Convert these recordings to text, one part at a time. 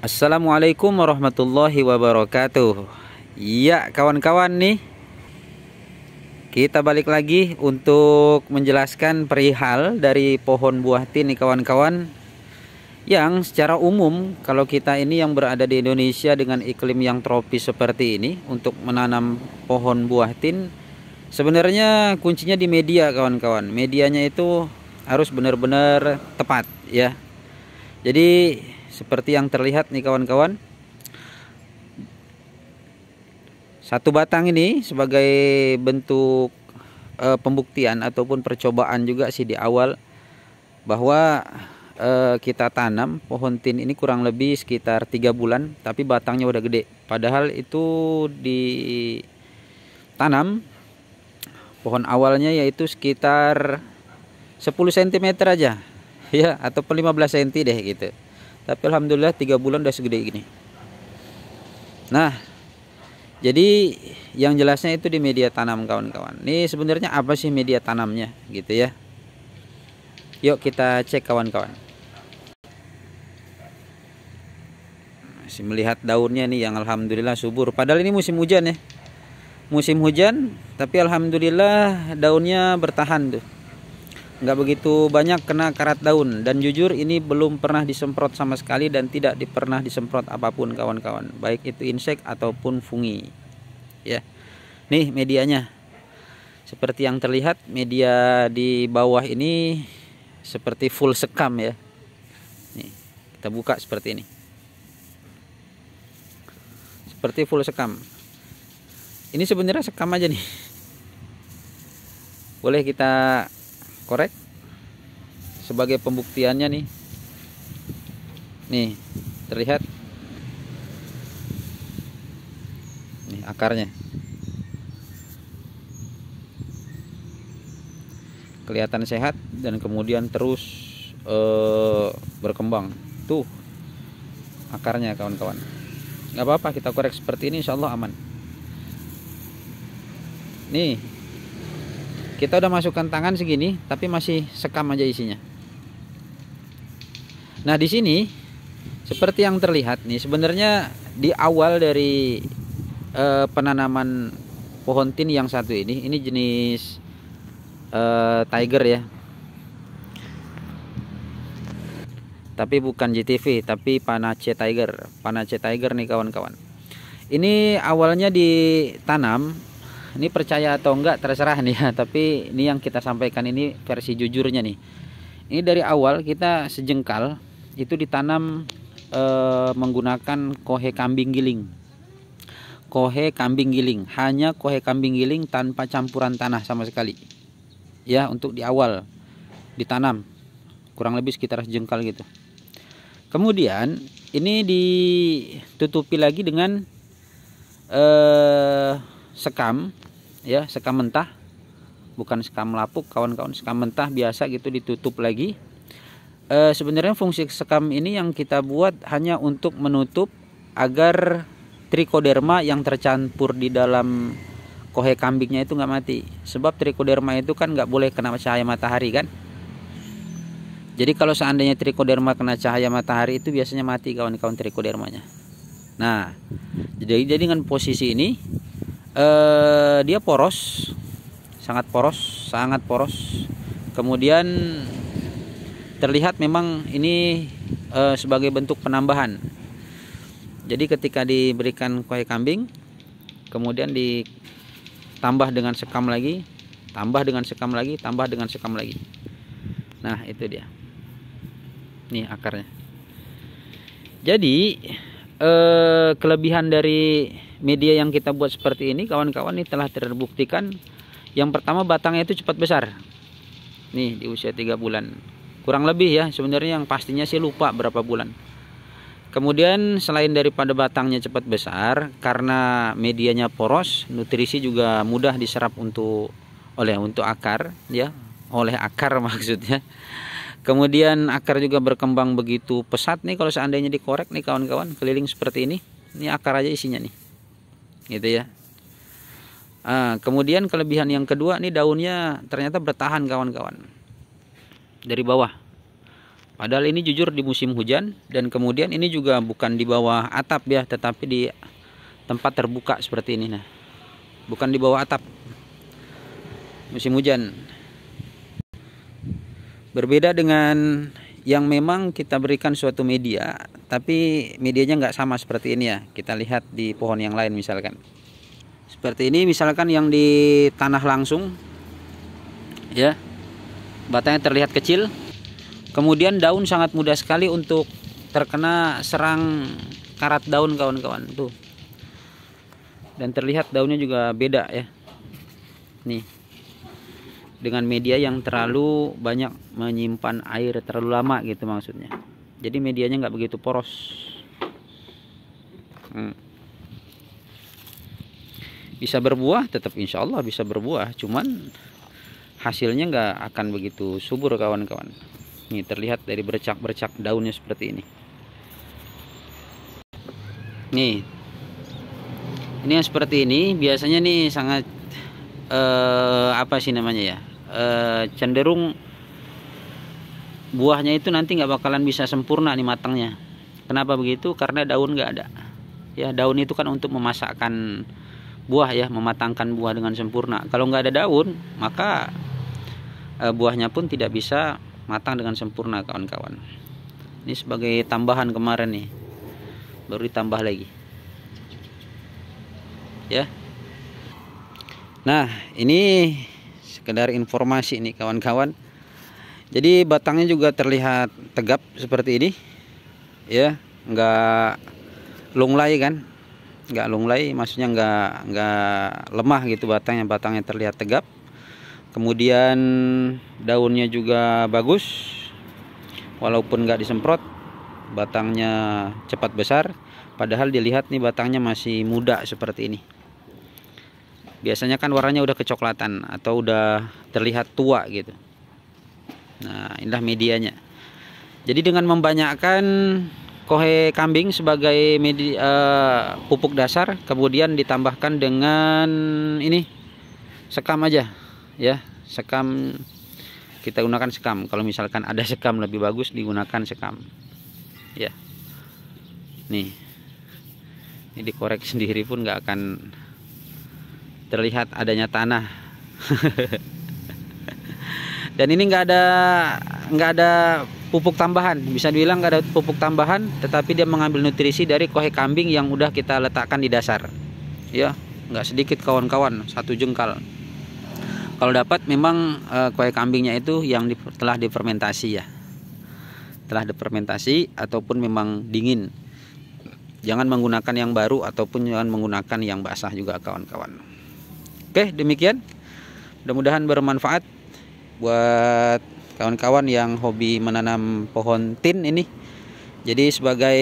Assalamualaikum warahmatullahi wabarakatuh Ya kawan-kawan nih Kita balik lagi untuk menjelaskan perihal dari pohon buah tin nih kawan-kawan Yang secara umum kalau kita ini yang berada di Indonesia dengan iklim yang tropis seperti ini Untuk menanam pohon buah tin Sebenarnya kuncinya di media kawan-kawan Medianya itu harus benar-benar tepat ya Jadi seperti yang terlihat nih kawan-kawan satu batang ini sebagai bentuk e, pembuktian ataupun percobaan juga sih di awal bahwa e, kita tanam pohon tin ini kurang lebih sekitar tiga bulan tapi batangnya udah gede padahal itu di tanam pohon awalnya yaitu sekitar 10 cm aja ya atau 15 cm deh gitu tapi alhamdulillah tiga bulan udah segede gini nah jadi yang jelasnya itu di media tanam kawan-kawan ini sebenarnya apa sih media tanamnya gitu ya yuk kita cek kawan-kawan masih melihat daunnya nih yang alhamdulillah subur padahal ini musim hujan ya musim hujan tapi alhamdulillah daunnya bertahan tuh nggak begitu banyak kena karat daun dan jujur ini belum pernah disemprot sama sekali dan tidak pernah disemprot apapun kawan-kawan baik itu insek ataupun fungi ya nih medianya seperti yang terlihat media di bawah ini seperti full sekam ya nih kita buka seperti ini seperti full sekam ini sebenarnya sekam aja nih boleh kita korek sebagai pembuktiannya nih nih terlihat nih akarnya kelihatan sehat dan kemudian terus eh, berkembang tuh akarnya kawan-kawan nggak apa-apa kita korek seperti ini insyaallah aman nih kita udah masukkan tangan segini tapi masih sekam aja isinya nah di sini seperti yang terlihat nih sebenarnya di awal dari eh, penanaman pohon tin yang satu ini ini jenis eh, tiger ya tapi bukan GTV tapi Panace Tiger Panace Tiger nih kawan-kawan ini awalnya ditanam ini percaya atau enggak terserah nih ya tapi ini yang kita sampaikan ini versi jujurnya nih ini dari awal kita sejengkal itu ditanam e, menggunakan kohe kambing giling kohe kambing giling hanya kohe kambing giling tanpa campuran tanah sama sekali ya untuk di awal ditanam kurang lebih sekitar sejengkal gitu kemudian ini ditutupi lagi dengan eh sekam ya sekam mentah bukan sekam lapuk kawan-kawan sekam mentah biasa gitu ditutup lagi e, sebenarnya fungsi sekam ini yang kita buat hanya untuk menutup agar trichoderma yang tercampur di dalam kohe kambingnya itu nggak mati sebab trichoderma itu kan nggak boleh kena cahaya matahari kan jadi kalau seandainya trichoderma kena cahaya matahari itu biasanya mati kawan-kawan trichodermanya nah jadi, jadi dengan posisi ini Eh, dia poros sangat poros sangat poros kemudian terlihat memang ini eh, sebagai bentuk penambahan jadi ketika diberikan kue kambing kemudian ditambah dengan sekam lagi tambah dengan sekam lagi tambah dengan sekam lagi nah itu dia nih akarnya jadi eh, kelebihan dari media yang kita buat seperti ini kawan-kawan ini telah terbuktikan yang pertama batangnya itu cepat besar nih di usia 3 bulan kurang lebih ya sebenarnya yang pastinya sih lupa berapa bulan kemudian selain daripada batangnya cepat besar karena medianya poros nutrisi juga mudah diserap untuk oleh untuk akar ya oleh akar maksudnya kemudian akar juga berkembang begitu pesat nih kalau seandainya dikorek nih kawan-kawan keliling seperti ini ini akar aja isinya nih gitu ya Nah, kemudian kelebihan yang kedua nih daunnya ternyata bertahan kawan-kawan dari bawah padahal ini jujur di musim hujan dan kemudian ini juga bukan di bawah atap ya tetapi di tempat terbuka seperti ini nah bukan di bawah atap musim hujan berbeda dengan yang memang kita berikan suatu media tapi medianya nggak sama seperti ini ya kita lihat di pohon yang lain misalkan seperti ini misalkan yang di tanah langsung ya batangnya terlihat kecil kemudian daun sangat mudah sekali untuk terkena serang karat daun kawan-kawan tuh dan terlihat daunnya juga beda ya nih dengan media yang terlalu banyak menyimpan air terlalu lama gitu maksudnya jadi medianya nggak begitu poros hmm. bisa berbuah tetap insya Allah bisa berbuah cuman hasilnya nggak akan begitu subur kawan-kawan ini terlihat dari bercak-bercak daunnya seperti ini nih ini yang seperti ini biasanya nih sangat eh, apa sih namanya ya Eh, cenderung buahnya itu nanti nggak bakalan bisa sempurna nih matangnya. Kenapa begitu? Karena daun nggak ada. Ya daun itu kan untuk memasakkan buah ya, mematangkan buah dengan sempurna. Kalau nggak ada daun, maka e, buahnya pun tidak bisa matang dengan sempurna kawan-kawan. Ini sebagai tambahan kemarin nih, baru ditambah lagi. Ya. Nah ini sekedar informasi ini kawan-kawan jadi batangnya juga terlihat tegap seperti ini ya nggak lunglai kan nggak lunglai maksudnya nggak nggak lemah gitu batangnya batangnya terlihat tegap kemudian daunnya juga bagus walaupun nggak disemprot batangnya cepat besar padahal dilihat nih batangnya masih muda seperti ini biasanya kan warnanya udah kecoklatan atau udah terlihat tua gitu nah inilah medianya jadi dengan membanyakkan kohe kambing sebagai media, uh, eh, pupuk dasar kemudian ditambahkan dengan ini sekam aja ya sekam kita gunakan sekam kalau misalkan ada sekam lebih bagus digunakan sekam ya nih ini dikorek sendiri pun nggak akan terlihat adanya tanah dan ini nggak ada nggak ada pupuk tambahan bisa dibilang nggak ada pupuk tambahan tetapi dia mengambil nutrisi dari kohe kambing yang udah kita letakkan di dasar ya nggak sedikit kawan-kawan satu jengkal kalau dapat memang eh, kue kambingnya itu yang di, telah difermentasi ya telah difermentasi ataupun memang dingin jangan menggunakan yang baru ataupun jangan menggunakan yang basah juga kawan-kawan Oke, demikian. Mudah-mudahan bermanfaat buat kawan-kawan yang hobi menanam pohon tin ini. Jadi sebagai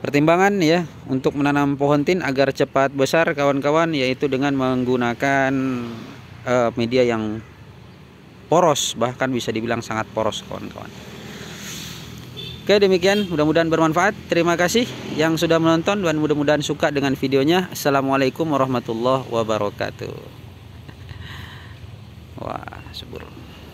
pertimbangan ya untuk menanam pohon tin agar cepat besar kawan-kawan yaitu dengan menggunakan uh, media yang poros bahkan bisa dibilang sangat poros kawan-kawan. Oke demikian mudah-mudahan bermanfaat. Terima kasih yang sudah menonton dan mudah-mudahan suka dengan videonya. Assalamualaikum warahmatullahi wabarakatuh. Wah, subur.